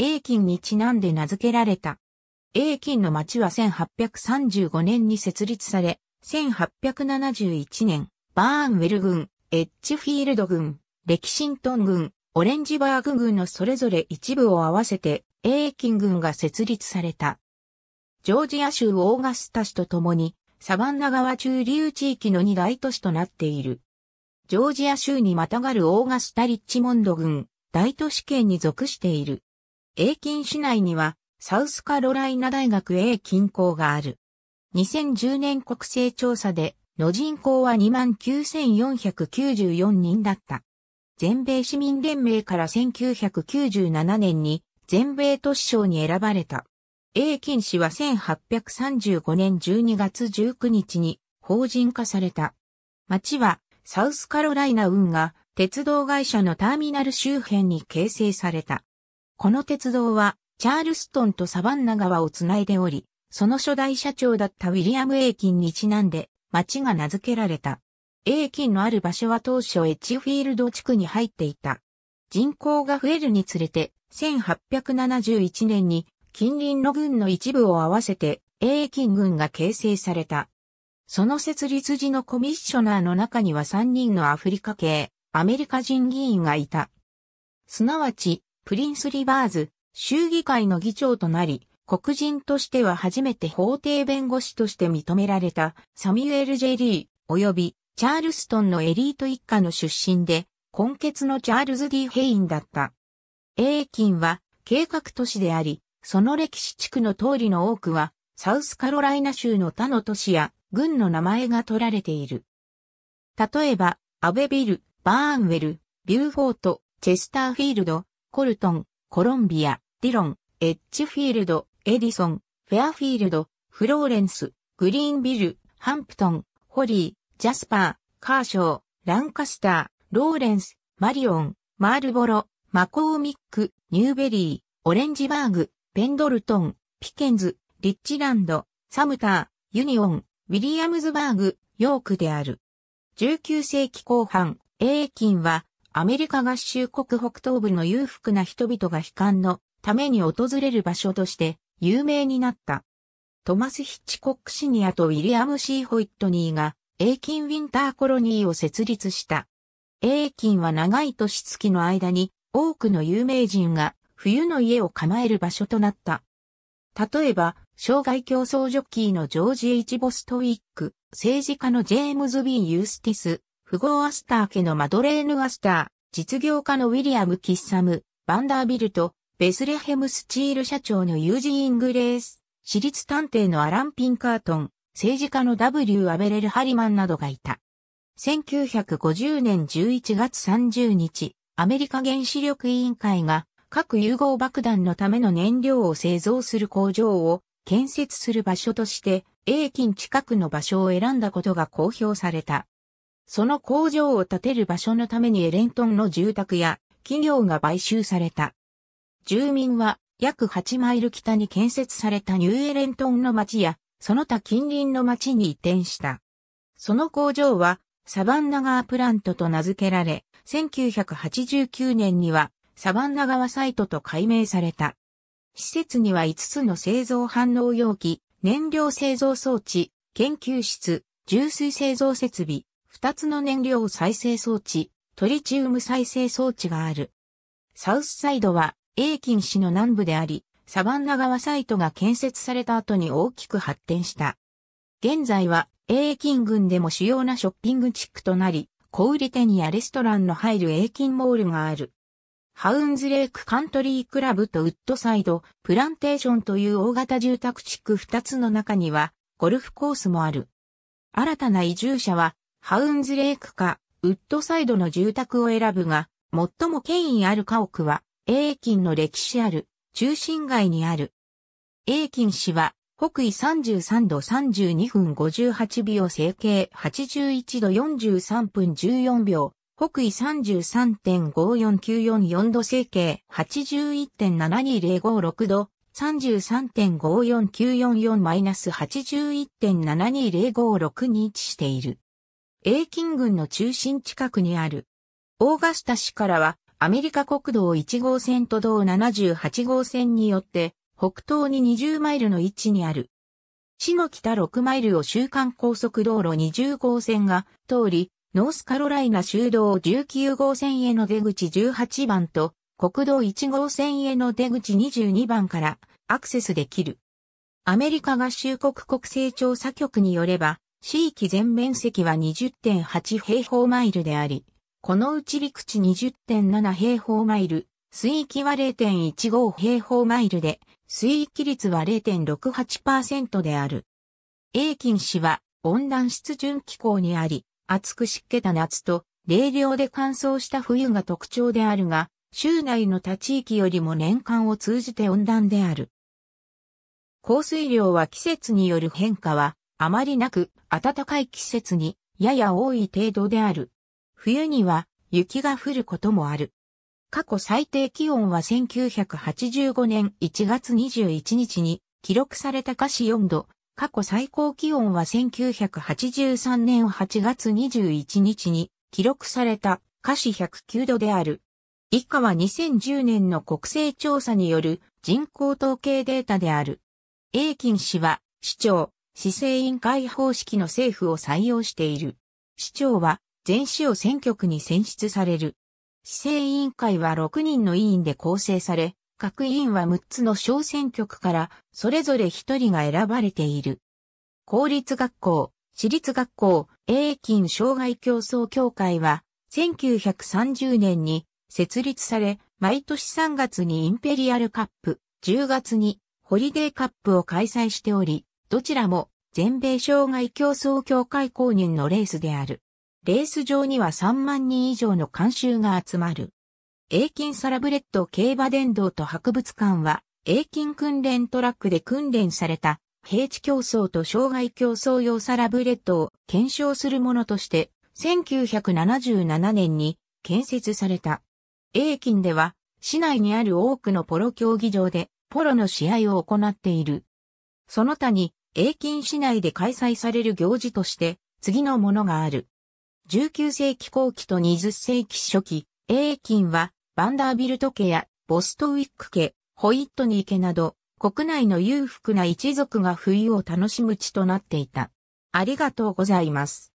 英金にちなんで名付けられた。英金の町は1835年に設立され、1871年、バーンウェル軍、エッジフィールド軍、レキシントン軍、オレンジバーグ軍のそれぞれ一部を合わせて、英金軍が設立された。ジョージア州オーガスタ市と共に、サバンナ川中流地域の二大都市となっている。ジョージア州にまたがるオーガスタリッチモンド軍、大都市圏に属している。英金市内には、サウスカロライナ大学 A 近郊がある。2010年国勢調査で、の人口は29,494人だった。全米市民連盟から1997年に全米都市省に選ばれた。A 近市は1835年12月19日に法人化された。町はサウスカロライナ運河鉄道会社のターミナル周辺に形成された。この鉄道は、チャールストンとサバンナ川をつないでおり、その初代社長だったウィリアム・エイキンにちなんで、町が名付けられた。エイキンのある場所は当初エッジフィールド地区に入っていた。人口が増えるにつれて、1871年に近隣の軍の一部を合わせて、エイキン軍が形成された。その設立時のコミッショナーの中には3人のアフリカ系、アメリカ人議員がいた。すなわち、プリンスリバーズ、州議会の議長となり、黒人としては初めて法廷弁護士として認められたサミュエル・ジェリー及びチャールストンのエリート一家の出身で、根血のチャールズ・ディ・ヘインだった。エーキンは計画都市であり、その歴史地区の通りの多くは、サウスカロライナ州の他の都市や軍の名前が取られている。例えば、アベビル、バーンウェル、ビューフォート、チェスターフィールド、コルトン、コロンビア、ディロン、エッジフィールド、エディソン、フェアフィールド、フローレンス、グリーンビル、ハンプトン、ホリー、ジャスパー、カーショー、ランカスター、ローレンス、マリオン、マールボロ、マコーミック、ニューベリー、オレンジバーグ、ペンドルトン、ピケンズ、リッチランド、サムター、ユニオン、ウィリアムズバーグ、ヨークである。19世紀後半、英金はアメリカ合衆国北東部の裕福な人々が悲観のために訪れる場所として有名になった。トマス・ヒッチコック・シニアとウィリアム・シー・ホイットニーが、エイキン・ウィンター・コロニーを設立した。エイキンは長い年月の間に多くの有名人が冬の家を構える場所となった。例えば、障害競争ジョッキーのジョージ・ H・ ボストウィック、政治家のジェームズ・ン・ユースティス、富豪アスター家のマドレーヌ・アスター、実業家のウィリアム・キッサム、バンダービルト、ベスレヘム・スチール社長のユージ・イングレース、私立探偵のアラン・ピンカートン、政治家の W・ アベレル・ハリマンなどがいた。1950年11月30日、アメリカ原子力委員会が核融合爆弾のための燃料を製造する工場を建設する場所として、A 金近くの場所を選んだことが公表された。その工場を建てる場所のためにエレントンの住宅や企業が買収された。住民は約8マイル北に建設されたニューエレントンの町やその他近隣の町に移転した。その工場はサバンナガープラントと名付けられ、1989年にはサバンナ川サイトと改名された。施設には5つの製造反応容器、燃料製造装置、研究室、重水製造設備、二つの燃料再生装置、トリチウム再生装置がある。サウスサイドは、キ金市の南部であり、サバンナ川サイトが建設された後に大きく発展した。現在は、キ金群でも主要なショッピング地区となり、小売店やレストランの入るキ金モールがある。ハウンズレークカントリークラブとウッドサイド、プランテーションという大型住宅地区二つの中には、ゴルフコースもある。新たな移住者は、ハウンズレイクか、ウッドサイドの住宅を選ぶが、最も権威ある家屋は、永金の歴史ある、中心街にある。永金市は、北緯33度32分58秒整形81度43分14秒、北緯33.54944度整形81.72056度、33.54944-81.72056に位置している。永金郡の中心近くにある。オーガスタ市からはアメリカ国道1号線と道78号線によって北東に20マイルの位置にある。市の北6マイルを週間高速道路20号線が通り、ノースカロライナ州道19号線への出口18番と国道1号線への出口22番からアクセスできる。アメリカ合衆国国勢調査局によれば、地域全面積は20.8平方マイルであり、このうち陸地20.7平方マイル、水域は0.15平方マイルで、水域率は0.68%である。英金市は温暖湿潤気候にあり、暑く湿気た夏と、冷涼で乾燥した冬が特徴であるが、州内の他地域よりも年間を通じて温暖である。降水量は季節による変化はあまりなく暖かい季節にやや多い程度である。冬には雪が降ることもある。過去最低気温は1985年1月21日に記録された華氏4度、過去最高気温は1983年8月21日に記録された華氏109度である。以下は2010年の国勢調査による人口統計データである。英金氏は、市長、市政委員会方式の政府を採用している。市長は全市を選挙区に選出される。市政委員会は6人の委員で構成され、各委員は6つの小選挙区からそれぞれ1人が選ばれている。公立学校、私立学校、英金障害競争協会は1930年に設立され、毎年3月にインペリアルカップ、10月にホリデーカップを開催しており、どちらも全米障害競争協会公認のレースである。レース場には3万人以上の監修が集まる。英金サラブレッド競馬殿堂と博物館は、英金訓練トラックで訓練された、平地競争と障害競争用サラブレッドを検証するものとして、1977年に建設された。英金では、市内にある多くのポロ競技場で、ポロの試合を行っている。その他に、英金市内で開催される行事として、次のものがある。19世紀後期と20世紀初期、英金は、バンダービルト家や、ボストウィック家、ホイットニー家など、国内の裕福な一族が冬を楽しむ地となっていた。ありがとうございます。